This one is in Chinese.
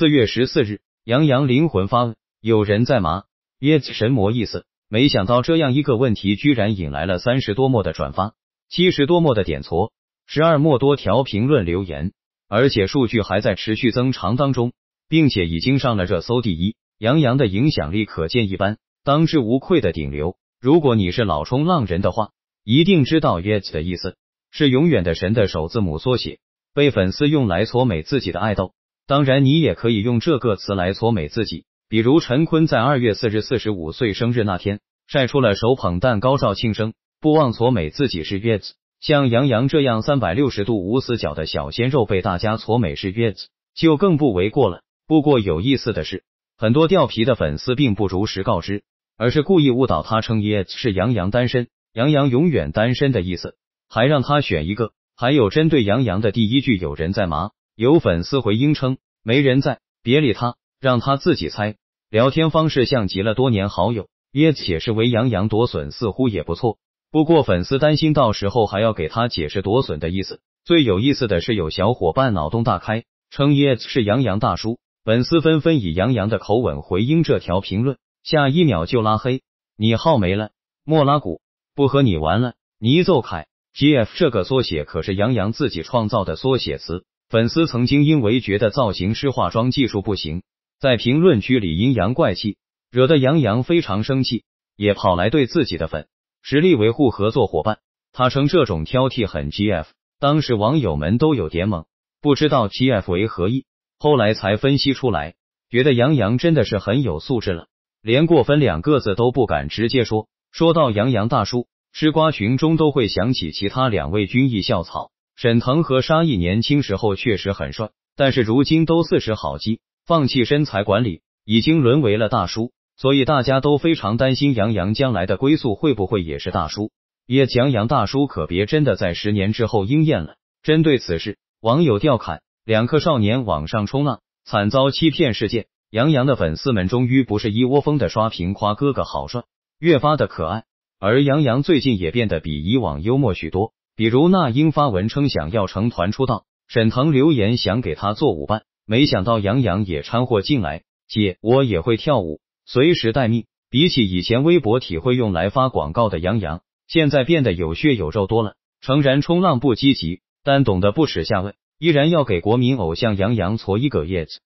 四月十四日，杨洋灵魂发问：“有人在吗？Yes 神魔意思。”没想到这样一个问题，居然引来了三十多莫的转发，七十多莫的点戳，十二莫多条评论留言，而且数据还在持续增长当中，并且已经上了热搜第一。杨洋的影响力可见一斑，当之无愧的顶流。如果你是老冲浪人的话，一定知道 y e t 的意思是永远的神的首字母缩写，被粉丝用来搓美自己的爱豆。当然，你也可以用这个词来搓美自己，比如陈坤在二月四日四十五岁生日那天晒出了手捧蛋糕照庆生，不忘搓美自己是月子。像杨洋这样三百六十度无死角的小鲜肉被大家搓美是月子，就更不为过了。不过有意思的是，很多掉皮的粉丝并不如实告知，而是故意误导他，称 yes 是杨洋单身、杨洋永远单身的意思，还让他选一个。还有针对杨洋的第一句有人在吗”，有粉丝回应称。没人在，别理他，让他自己猜。聊天方式像极了多年好友。椰子解释为杨洋夺笋，似乎也不错。不过粉丝担心到时候还要给他解释夺笋的意思。最有意思的是，有小伙伴脑洞大开，称椰子是杨洋大叔。粉丝纷纷以杨洋的口吻回应这条评论，下一秒就拉黑。你号没了，莫拉古，不和你玩了，你走开。G F 这个缩写可是杨洋自己创造的缩写词。粉丝曾经因为觉得造型师化妆技术不行，在评论区里阴阳怪气，惹得杨洋非常生气，也跑来对自己的粉实力维护合作伙伴。他称这种挑剔很 gf，当时网友们都有点懵，不知道 gf 为何意，后来才分析出来，觉得杨洋真的是很有素质了，连过分两个字都不敢直接说。说到杨洋大叔，吃瓜群众都会想起其他两位军艺校草。沈腾和沙溢年轻时候确实很帅，但是如今都四十好几，放弃身材管理，已经沦为了大叔，所以大家都非常担心杨洋将来的归宿会不会也是大叔。也讲杨大叔可别真的在十年之后应验了。针对此事，网友调侃两个少年网上冲浪，惨遭欺骗事件。杨洋的粉丝们终于不是一窝蜂的刷屏夸哥哥好帅，越发的可爱。而杨洋最近也变得比以往幽默许多。比如那英发文称想要成团出道，沈腾留言想给他做舞伴，没想到杨洋也掺和进来。姐，我也会跳舞，随时待命。比起以前微博体会用来发广告的杨洋，现在变得有血有肉多了。诚然冲浪不积极，但懂得不耻下问，依然要给国民偶像杨洋搓一个叶子。